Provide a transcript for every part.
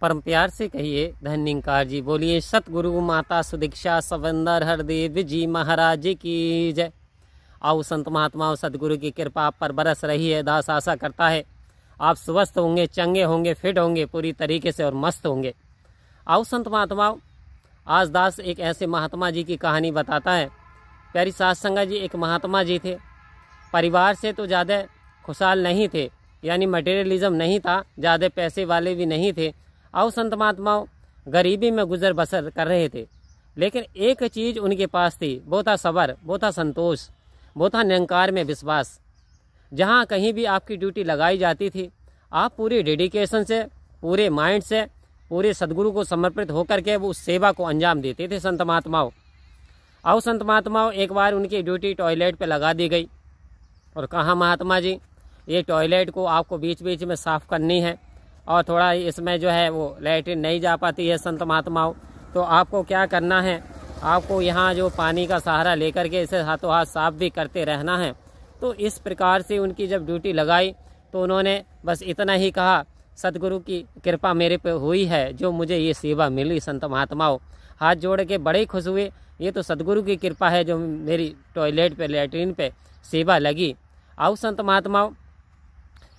परम प्यार से कहिए धन्यकार जी बोलिए सतगुरु माता सुदीक्षा सवंदर हरदेव जी महाराज की जय आओ संत और सतगुरु की कृपा पर बरस रही है दास आशा करता है आप स्वस्थ होंगे चंगे होंगे फिट होंगे पूरी तरीके से और मस्त होंगे आओ संत महात्मा आज दास एक ऐसे महात्मा जी की कहानी बताता है प्यारी सास संगा जी एक महात्मा जी थे परिवार से तो ज़्यादा खुशहाल नहीं थे यानी मटेरियलिज्म नहीं था ज़्यादा पैसे वाले भी नहीं थे और संत महात्माओं गरीबी में गुजर बसर कर रहे थे लेकिन एक चीज उनके पास थी वो था सबर वो था संतोष वो था निरंकार में विश्वास जहाँ कहीं भी आपकी ड्यूटी लगाई जाती थी आप पूरी डेडिकेशन से पूरे माइंड से पूरे सदगुरु को समर्पित होकर के वो उस सेवा को अंजाम देते थे संत महात्माओं आओ संत महात्माओं एक बार उनकी ड्यूटी टॉयलेट पे लगा दी गई और कहा महात्मा जी ये टॉयलेट को आपको बीच बीच में साफ़ करनी है और थोड़ा इसमें जो है वो लाइटिन नहीं जा पाती है संत महात्माओं तो आपको क्या करना है आपको यहाँ जो पानी का सहारा लेकर के इसे हाथों हाथ साफ भी करते रहना है तो इस प्रकार से उनकी जब ड्यूटी लगाई तो उन्होंने बस इतना ही कहा सतगुरु की कृपा मेरे पे हुई है जो मुझे ये सेवा मिली संत महात्माओं हाथ जोड़ के बड़े खुश हुए ये तो सतगुरु की कृपा है जो मेरी टॉयलेट पे लेटरिन पे सेवा लगी आओ संत महात्माओं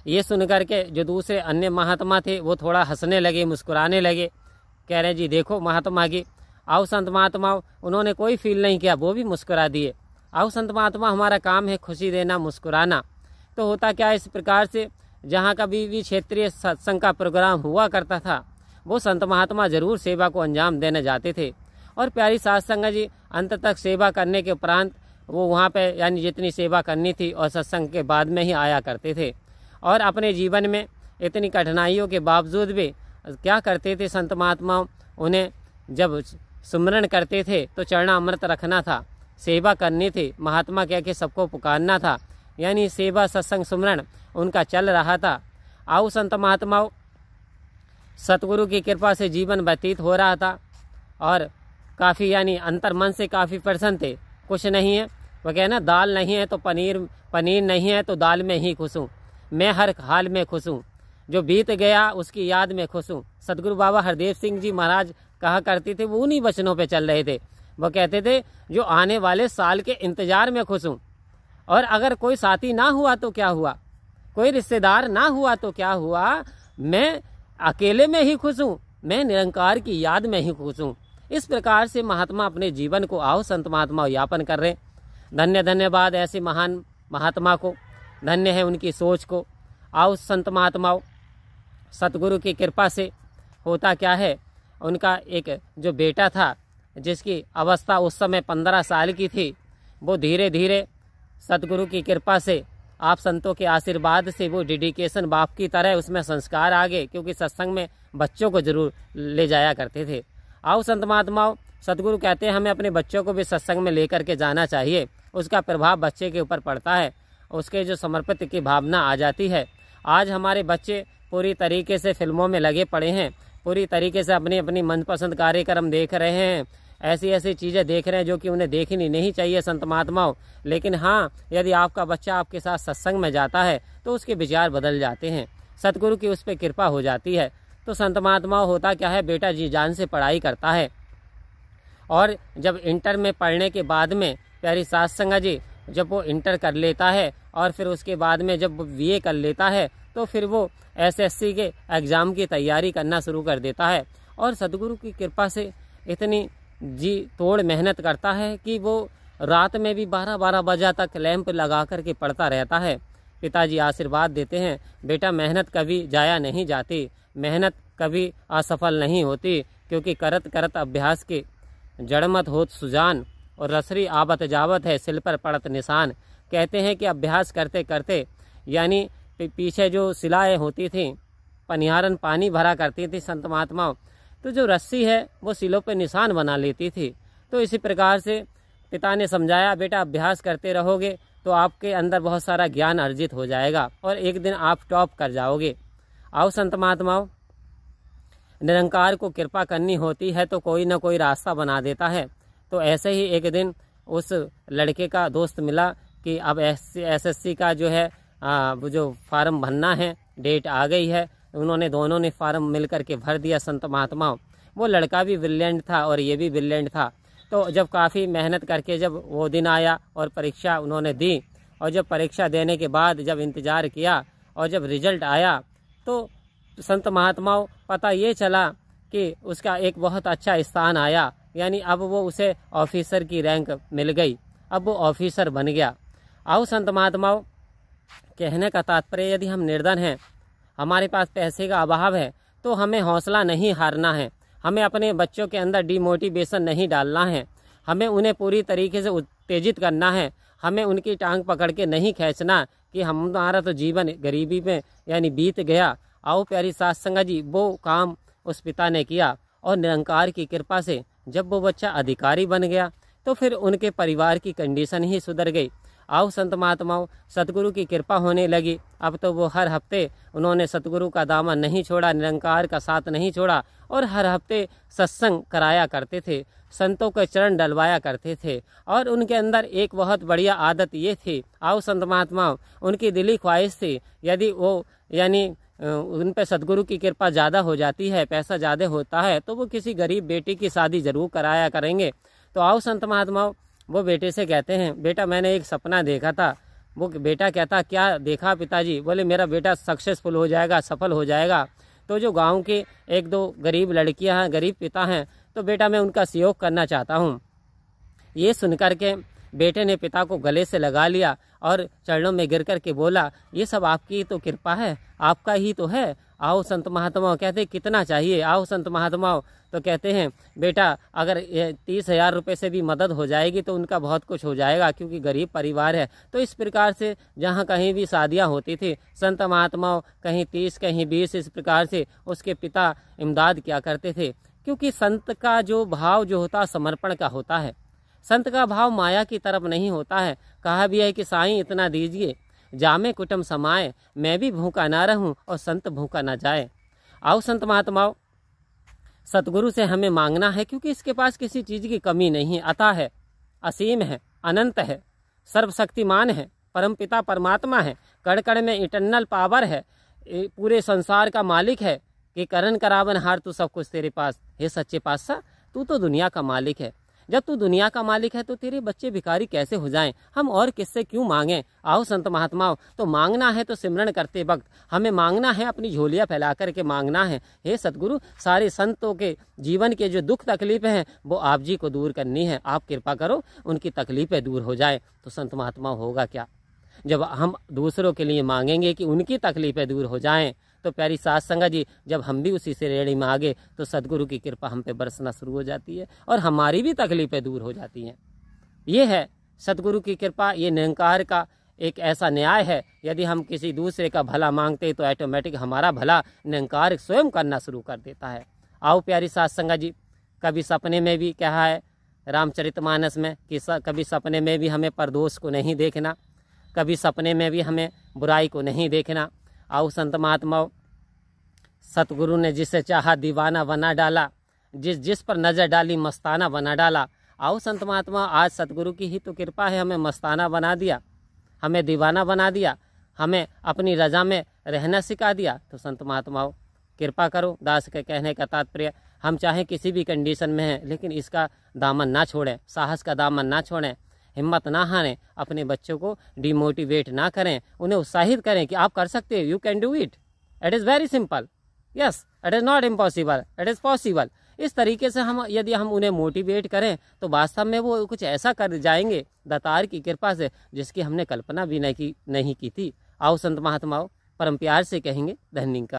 ये सुन करके जो दूसरे अन्य महात्मा थे वो थोड़ा हंसने लगे मुस्कुराने लगे कह रहे जी देखो महात्मा की आओ संत महात्माओं उन्होंने कोई फील नहीं किया वो भी मुस्कुरा दिए आओ संत महात्मा हमारा काम है खुशी देना मुस्कुराना तो होता क्या इस प्रकार से जहाँ कभी भी क्षेत्रीय सत्संग का प्रोग्राम हुआ करता था वो संत महात्मा जरूर सेवा को अंजाम देने जाते थे और प्यारी सात संग जी अंत तक सेवा करने के उपरांत वो वहाँ पे यानी जितनी सेवा करनी थी और सत्संग के बाद में ही आया करते थे और अपने जीवन में इतनी कठिनाइयों के बावजूद भी क्या करते थे संत महात्मा उन्हें जब सुमरण करते थे तो चरणामृत रखना था सेवा करनी थी महात्मा कह के सबको पुकारना था यानी सेवा सत्संग सुमरण उनका चल रहा था आओ संत महात्माओं सतगुरु की कृपा से जीवन व्यतीत हो रहा था और काफ़ी यानी अंतर मन से काफ़ी प्रसन्न थे कुछ नहीं है वह कहना दाल नहीं है तो पनीर पनीर नहीं है तो दाल में ही खुश हूँ मैं हर हाल में खुश हूँ जो बीत गया उसकी याद में खुश हूँ सदगुरु बाबा हरदेव सिंह जी महाराज कहा करते थे वो उन्हीं वचनों पे चल रहे थे वो कहते थे जो आने वाले साल के इंतजार में खुश हूँ और अगर कोई साथी ना हुआ तो क्या हुआ कोई रिश्तेदार ना हुआ तो क्या हुआ मैं अकेले में ही खुश हूँ मैं निरंकार की याद में ही खुश हूँ इस प्रकार से महात्मा अपने जीवन को आओ संत महात्मा यापन कर रहे धन्य धन्यवाद ऐसे महान महात्मा को धन्य है उनकी सोच को आओ संत महात्माओं सतगुरु की कृपा से होता क्या है उनका एक जो बेटा था जिसकी अवस्था उस समय पंद्रह साल की थी वो धीरे धीरे सतगुरु की कृपा से आप संतों के आशीर्वाद से वो डेडिकेशन बाप की तरह उसमें संस्कार आ गए क्योंकि सत्संग में बच्चों को जरूर ले जाया करते थे आओ संत महात्माओं सतगुरु कहते हैं हमें अपने बच्चों को भी सत्संग में लेकर के जाना चाहिए उसका प्रभाव बच्चे के ऊपर पड़ता है उसके जो समर्पित की भावना आ जाती है आज हमारे बच्चे पूरी तरीके से फिल्मों में लगे पड़े हैं पूरी तरीके से अपनी अपनी मनपसंद कार्यक्रम देख रहे हैं ऐसी ऐसी चीज़ें देख रहे हैं जो कि उन्हें देखनी नहीं चाहिए संत महात्माओं लेकिन हाँ यदि आपका बच्चा आपके साथ सत्संग में जाता है तो उसके विचार बदल जाते हैं सतगुरु की उस पर कृपा हो जाती है तो संत महात्मा होता क्या है बेटा जी जान से पढ़ाई करता है और जब इंटर में पढ़ने के बाद में प्यारी सास संगा जी जब वो इंटर कर लेता है और फिर उसके बाद में जब बीए कर लेता है तो फिर वो एसएससी के एग्ज़ाम की तैयारी करना शुरू कर देता है और सदगुरु की कृपा से इतनी जी तोड़ मेहनत करता है कि वो रात में भी बारह बारह बजे तक लैंप लगा कर के पढ़ता रहता है पिताजी आशीर्वाद देते हैं बेटा मेहनत कभी जाया नहीं जाती मेहनत कभी असफल नहीं होती क्योंकि करत करत अभ्यास की जड़मत होत सुजान और रसरी आबत जावत है सिल पर पड़त निशान कहते हैं कि अभ्यास करते करते यानी पीछे जो सिलाएँ होती थी पनिहारन पानी भरा करती थी संत महात्माओं तो जो रस्सी है वो सिलों पर निशान बना लेती थी तो इसी प्रकार से पिता ने समझाया बेटा अभ्यास करते रहोगे तो आपके अंदर बहुत सारा ज्ञान अर्जित हो जाएगा और एक दिन आप टॉप कर जाओगे आओ संत महात्माओं निरंकार को कृपा करनी होती है तो कोई ना कोई रास्ता बना देता है तो ऐसे ही एक दिन उस लड़के का दोस्त मिला कि अब एस एस का जो है आ, जो फार्म भरना है डेट आ गई है उन्होंने दोनों ने फार्म मिल के भर दिया संत महात्माओं वो लड़का भी ब्रिलियंट था और ये भी ब्रिलियंट था तो जब काफ़ी मेहनत करके जब वो दिन आया और परीक्षा उन्होंने दी और जब परीक्षा देने के बाद जब इंतज़ार किया और जब रिजल्ट आया तो संत महात्माओं पता ये चला कि उसका एक बहुत अच्छा स्थान आया यानी अब वो उसे ऑफिसर की रैंक मिल गई अब वो ऑफिसर बन गया आओ संत महात्माओं कहने का तात्पर्य यदि हम निर्धन हैं हमारे पास पैसे का अभाव है तो हमें हौसला नहीं हारना है हमें अपने बच्चों के अंदर डीमोटिवेशन नहीं डालना है हमें उन्हें पूरी तरीके से उत्तेजित करना है हमें उनकी टांग पकड़ के नहीं खींचना कि हमारा तो जीवन गरीबी में यानी बीत गया आओ प्यारी सास संगा जी वो काम उस पिता ने किया और निरंकार की कृपा से जब वो बच्चा अधिकारी बन गया तो फिर उनके परिवार की कंडीशन ही सुधर गई आओ संत महात्माओं सतगुरु की कृपा होने लगी अब तो वो हर हफ्ते उन्होंने सतगुरु का दामन नहीं छोड़ा निरंकार का साथ नहीं छोड़ा और हर हफ्ते सत्संग कराया करते थे संतों के चरण डलवाया करते थे और उनके अंदर एक बहुत बढ़िया आदत ये थी आओ संत महात्माओं उनकी दिली ख्वाहिश थी यदि वो यानी उन पर सदगुरु की कृपा ज़्यादा हो जाती है पैसा ज़्यादा होता है तो वो किसी गरीब बेटी की शादी ज़रूर कराया करेंगे तो आओ संत महात्माओं वो बेटे से कहते हैं बेटा मैंने एक सपना देखा था वो बेटा कहता क्या देखा पिताजी बोले मेरा बेटा सक्सेसफुल हो जाएगा सफल हो जाएगा तो जो गांव के एक दो गरीब लड़कियां हैं गरीब पिता हैं तो बेटा मैं उनका सहयोग करना चाहता हूँ ये सुन करके के बेटे ने पिता को गले से लगा लिया और चरणों में गिर करके बोला ये सब आपकी तो कृपा है आपका ही तो है आओ संत महात्माओं कहते कितना चाहिए आओ संत महात्माओं तो कहते हैं बेटा अगर तीस हजार रुपये से भी मदद हो जाएगी तो उनका बहुत कुछ हो जाएगा क्योंकि गरीब परिवार है तो इस प्रकार से जहाँ कहीं भी शादियाँ होती थी संत महात्माओं कहीं तीस कहीं बीस इस प्रकार से उसके पिता इमदाद किया करते थे क्योंकि संत का जो भाव जो होता समर्पण का होता है संत का भाव माया की तरफ नहीं होता है कहा भी है कि साईं इतना दीजिए जामे कुटम समाए मैं भी भूखा ना रहूं और संत भूखा ना जाए आओ संत महात्माओं सतगुरु से हमें मांगना है क्योंकि इसके पास किसी चीज़ की कमी नहीं अता है असीम है अनंत है सर्वशक्तिमान है परमपिता परमात्मा है कड़ कड़ में इंटरनल पावर है पूरे संसार का मालिक है कि करण करावन हार तू सब कुछ तेरे पास हे सच्चे पातशाह तू तो दुनिया का मालिक है जब तू दुनिया का मालिक है तो तेरे बच्चे भिखारी कैसे हो जाएं हम और किससे क्यों मांगे आओ संत महात्माओं तो मांगना है तो सिमरण करते वक्त हमें मांगना है अपनी झोलियाँ फैला करके मांगना है हे सतगुरु सारे संतों के जीवन के जो दुख तकलीफें हैं वो आप जी को दूर करनी है आप कृपा करो उनकी तकलीफें दूर हो जाए तो संत महात्मा होगा क्या जब हम दूसरों के लिए मांगेंगे कि उनकी तकलीफें दूर हो जाएं तो प्यारी सास संगा जी जब हम भी उसी से रेणी में आगे तो सदगुरु की कृपा हम पे बरसना शुरू हो जाती है और हमारी भी तकलीफ़ें दूर हो जाती हैं ये है सदगुरु की कृपा ये निरंकार का एक ऐसा न्याय है यदि हम किसी दूसरे का भला मांगते तो ऑटोमेटिक हमारा भला निरंकार स्वयं करना शुरू कर देता है आओ प्यारी सास संगा जी कभी सपने में भी क्या है रामचरितमानस में कि कभी सपने में भी हमें परदोष को नहीं देखना कभी सपने में भी हमें बुराई को नहीं देखना आओ संत महात्माओं सतगुरु ने जिसे चाहा दीवाना बना डाला जिस जिस पर नज़र डाली मस्ताना बना डाला आओ संत महात्मा आज सतगुरु की ही तो कृपा है हमें मस्ताना बना दिया हमें दीवाना बना दिया हमें अपनी रजा में रहना सिखा दिया तो संत महात्माओं कृपा करो दास के कहने का तात्पर्य हम चाहे किसी भी कंडीशन में हैं लेकिन इसका दामन ना छोड़ें साहस का दामन ना छोड़ें हिम्मत ना हारें अपने बच्चों को डिमोटिवेट ना करें उन्हें उत्साहित करें कि आप कर सकते हैं you can do it it is very simple yes it is not impossible it is possible इस तरीके से हम यदि हम उन्हें मोटिवेट करें तो वास्तव में वो कुछ ऐसा कर जाएंगे दतार की कृपा से जिसकी हमने कल्पना भी नहीं की नहीं की थी आओ संत महात्माओं परम प्यार से कहेंगे का